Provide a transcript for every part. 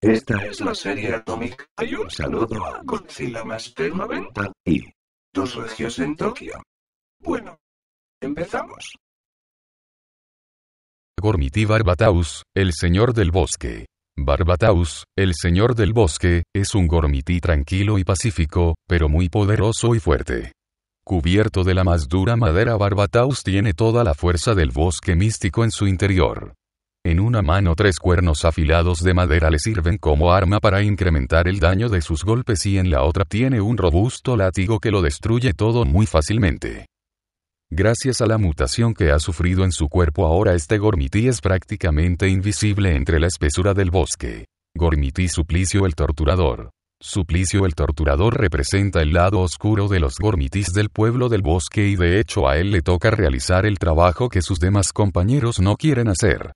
esta es la serie Atomic. Hay un saludo a Godzilla Master 90 y dos regios en Tokio. Bueno, empezamos. Gormiti Barbataus, el señor del bosque. Barbataus, el señor del bosque, es un Gormiti tranquilo y pacífico, pero muy poderoso y fuerte. Cubierto de la más dura madera, Barbataus tiene toda la fuerza del bosque místico en su interior. En una mano tres cuernos afilados de madera le sirven como arma para incrementar el daño de sus golpes y en la otra tiene un robusto látigo que lo destruye todo muy fácilmente. Gracias a la mutación que ha sufrido en su cuerpo ahora este Gormiti es prácticamente invisible entre la espesura del bosque. Gormiti Suplicio el Torturador. Suplicio el Torturador representa el lado oscuro de los gormitis del pueblo del bosque y de hecho a él le toca realizar el trabajo que sus demás compañeros no quieren hacer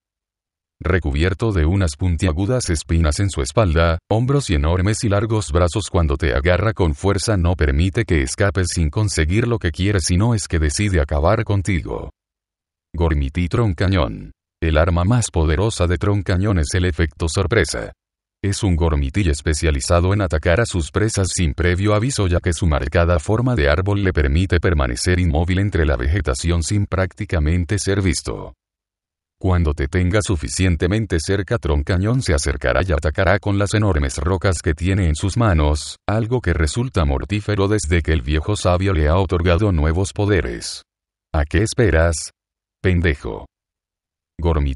recubierto de unas puntiagudas espinas en su espalda, hombros y enormes y largos brazos cuando te agarra con fuerza no permite que escapes sin conseguir lo que quieres sino es que decide acabar contigo. Gormiti Troncañón. El arma más poderosa de Troncañón es el efecto sorpresa. Es un gormití especializado en atacar a sus presas sin previo aviso ya que su marcada forma de árbol le permite permanecer inmóvil entre la vegetación sin prácticamente ser visto. Cuando te tenga suficientemente cerca Troncañón se acercará y atacará con las enormes rocas que tiene en sus manos, algo que resulta mortífero desde que el viejo sabio le ha otorgado nuevos poderes. ¿A qué esperas? Pendejo.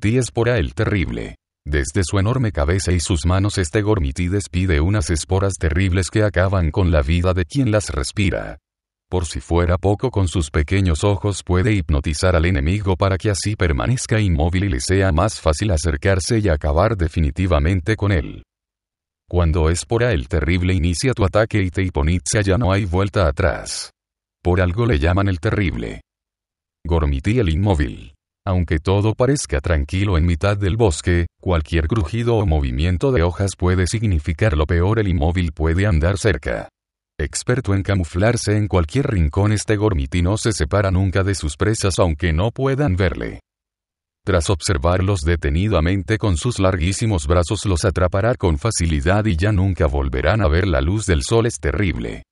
es por el terrible. Desde su enorme cabeza y sus manos este gormití despide unas esporas terribles que acaban con la vida de quien las respira. Por si fuera poco con sus pequeños ojos puede hipnotizar al enemigo para que así permanezca inmóvil y le sea más fácil acercarse y acabar definitivamente con él. Cuando es Espora el Terrible inicia tu ataque y te hipnotiza ya no hay vuelta atrás. Por algo le llaman el Terrible. Gormití el Inmóvil. Aunque todo parezca tranquilo en mitad del bosque, cualquier crujido o movimiento de hojas puede significar lo peor el inmóvil puede andar cerca. Experto en camuflarse en cualquier rincón, este gormití no se separa nunca de sus presas aunque no puedan verle. Tras observarlos detenidamente con sus larguísimos brazos los atrapará con facilidad y ya nunca volverán a ver la luz del sol es terrible.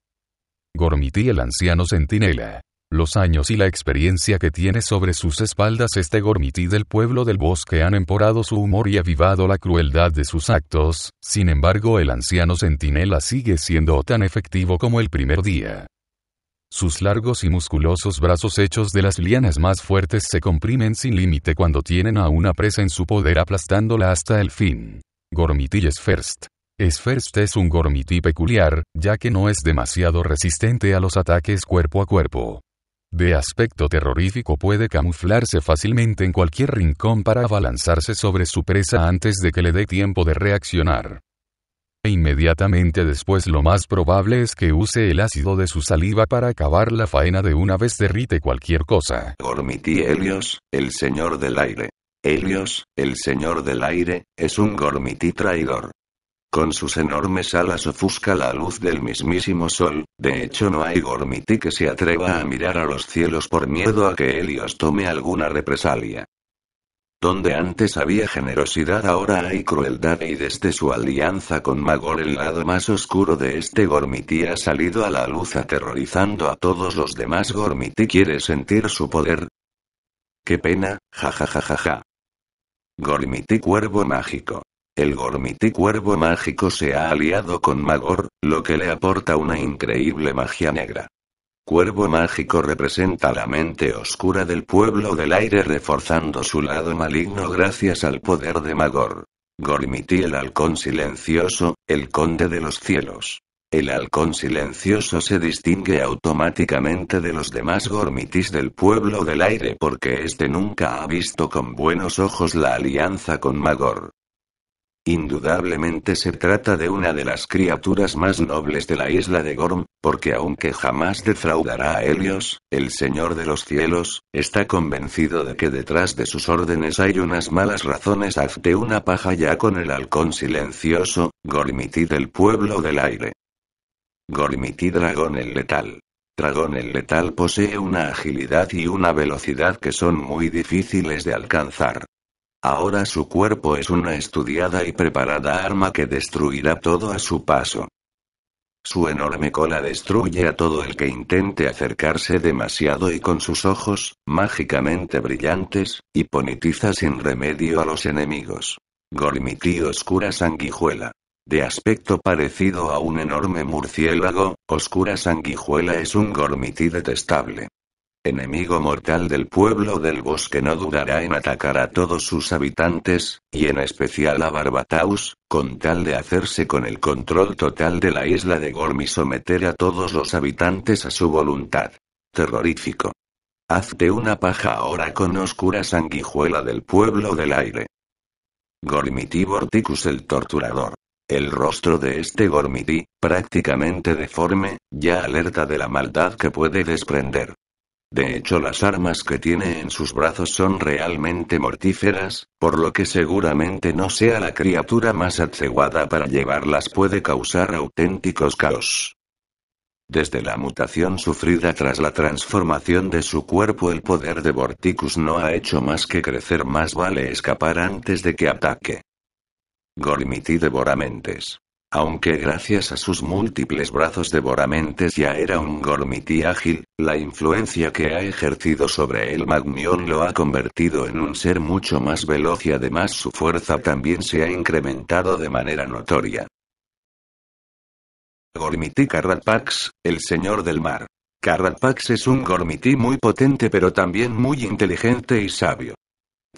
Gormití el anciano centinela. Los años y la experiencia que tiene sobre sus espaldas este gormití del pueblo del bosque han emporado su humor y avivado la crueldad de sus actos, sin embargo el anciano centinela sigue siendo tan efectivo como el primer día. Sus largos y musculosos brazos hechos de las lianas más fuertes se comprimen sin límite cuando tienen a una presa en su poder aplastándola hasta el fin. Gormití es first. Sferst es un gormití peculiar, ya que no es demasiado resistente a los ataques cuerpo a cuerpo de aspecto terrorífico puede camuflarse fácilmente en cualquier rincón para abalanzarse sobre su presa antes de que le dé tiempo de reaccionar. E inmediatamente después lo más probable es que use el ácido de su saliva para acabar la faena de una vez derrite cualquier cosa. Gormiti Helios, el señor del aire. Helios, el señor del aire, es un Gormiti traidor. Con sus enormes alas ofusca la luz del mismísimo sol, de hecho no hay gormiti que se atreva a mirar a los cielos por miedo a que Helios tome alguna represalia. Donde antes había generosidad ahora hay crueldad y desde su alianza con Magor el lado más oscuro de este Gormiti ha salido a la luz aterrorizando a todos los demás Gormiti quiere sentir su poder. Qué pena, jajajajaja. Gormiti cuervo mágico el gormiti cuervo mágico se ha aliado con Magor, lo que le aporta una increíble magia negra. Cuervo mágico representa la mente oscura del pueblo del aire reforzando su lado maligno gracias al poder de Magor. Gormiti el halcón silencioso, el conde de los cielos. El halcón silencioso se distingue automáticamente de los demás gormitis del pueblo del aire porque este nunca ha visto con buenos ojos la alianza con Magor. Indudablemente se trata de una de las criaturas más nobles de la isla de Gorm, porque aunque jamás defraudará a Helios, el Señor de los Cielos, está convencido de que detrás de sus órdenes hay unas malas razones. Hazte una paja ya con el halcón silencioso, Gormitid el pueblo del aire. Gormitid dragón el letal. Dragón el letal posee una agilidad y una velocidad que son muy difíciles de alcanzar. Ahora su cuerpo es una estudiada y preparada arma que destruirá todo a su paso. Su enorme cola destruye a todo el que intente acercarse demasiado y con sus ojos, mágicamente brillantes, hiponitiza sin remedio a los enemigos. Gormiti oscura sanguijuela. De aspecto parecido a un enorme murciélago, oscura sanguijuela es un Gormiti detestable enemigo mortal del pueblo del bosque no durará en atacar a todos sus habitantes, y en especial a Barbataus, con tal de hacerse con el control total de la isla de Gormi y someter a todos los habitantes a su voluntad. Terrorífico. Hazte una paja ahora con oscura sanguijuela del pueblo del aire. Gormiti Vorticus el torturador. El rostro de este Gormiti, prácticamente deforme, ya alerta de la maldad que puede desprender. De hecho, las armas que tiene en sus brazos son realmente mortíferas, por lo que seguramente no sea la criatura más adecuada para llevarlas puede causar auténticos caos. Desde la mutación sufrida tras la transformación de su cuerpo, el poder de Vorticus no ha hecho más que crecer, más vale escapar antes de que ataque. Gormiti devora aunque gracias a sus múltiples brazos devoramentes ya era un Gormiti ágil, la influencia que ha ejercido sobre el magnión lo ha convertido en un ser mucho más veloz y además su fuerza también se ha incrementado de manera notoria. Gormiti Carrapax, el señor del mar. Carrapax es un Gormiti muy potente pero también muy inteligente y sabio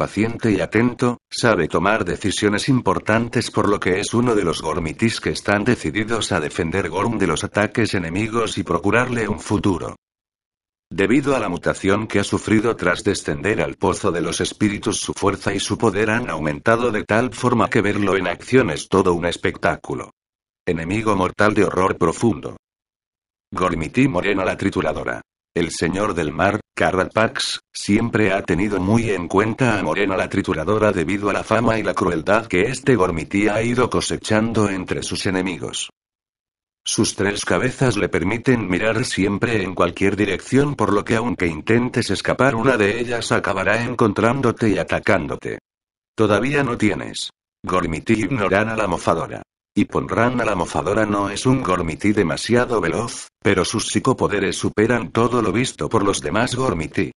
paciente y atento, sabe tomar decisiones importantes por lo que es uno de los gormitis que están decididos a defender Gorm de los ataques enemigos y procurarle un futuro. Debido a la mutación que ha sufrido tras descender al pozo de los espíritus, su fuerza y su poder han aumentado de tal forma que verlo en acción es todo un espectáculo. Enemigo mortal de horror profundo. Gormiti Morena la trituradora. El señor del mar, Carrapax, siempre ha tenido muy en cuenta a Morena la trituradora debido a la fama y la crueldad que este Gormiti ha ido cosechando entre sus enemigos. Sus tres cabezas le permiten mirar siempre en cualquier dirección por lo que aunque intentes escapar una de ellas acabará encontrándote y atacándote. Todavía no tienes. Gormiti a la mofadora. Y Ponran a la mofadora no es un Gormiti demasiado veloz, pero sus psicopoderes superan todo lo visto por los demás Gormiti.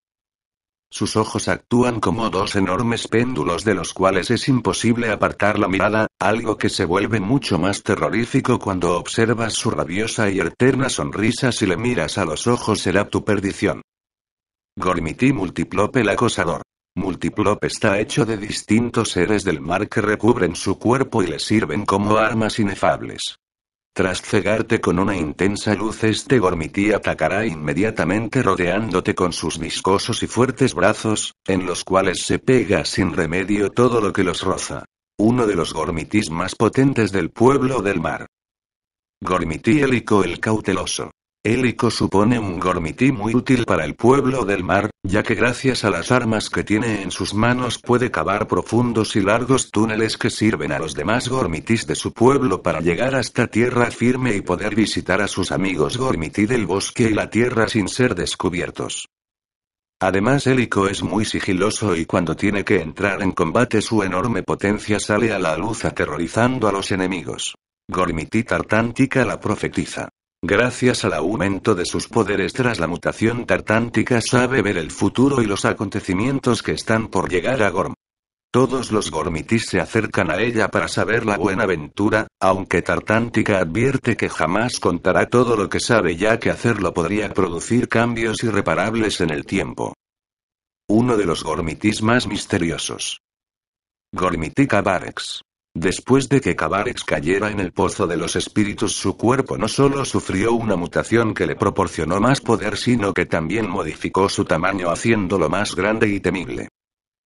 Sus ojos actúan como dos enormes péndulos de los cuales es imposible apartar la mirada, algo que se vuelve mucho más terrorífico cuando observas su rabiosa y eterna sonrisa si le miras a los ojos será tu perdición. Gormiti multiplope el acosador. Multiplop está hecho de distintos seres del mar que recubren su cuerpo y le sirven como armas inefables. Tras cegarte con una intensa luz, este gormití atacará inmediatamente rodeándote con sus viscosos y fuertes brazos, en los cuales se pega sin remedio todo lo que los roza. Uno de los gormitís más potentes del pueblo del mar. Gormití helico el cauteloso. Helico supone un gormití muy útil para el pueblo del mar, ya que gracias a las armas que tiene en sus manos puede cavar profundos y largos túneles que sirven a los demás Gormitis de su pueblo para llegar hasta tierra firme y poder visitar a sus amigos Gormiti del bosque y la tierra sin ser descubiertos. Además, élico es muy sigiloso y cuando tiene que entrar en combate su enorme potencia sale a la luz aterrorizando a los enemigos. Gormití Tartántica la profetiza. Gracias al aumento de sus poderes tras la mutación tartántica sabe ver el futuro y los acontecimientos que están por llegar a Gorm. Todos los gormitis se acercan a ella para saber la buena aventura, aunque Tartántica advierte que jamás contará todo lo que sabe ya que hacerlo podría producir cambios irreparables en el tiempo. Uno de los gormitis más misteriosos. Gormitica Varex. Después de que Kavarex cayera en el pozo de los espíritus, su cuerpo no solo sufrió una mutación que le proporcionó más poder, sino que también modificó su tamaño haciéndolo más grande y temible.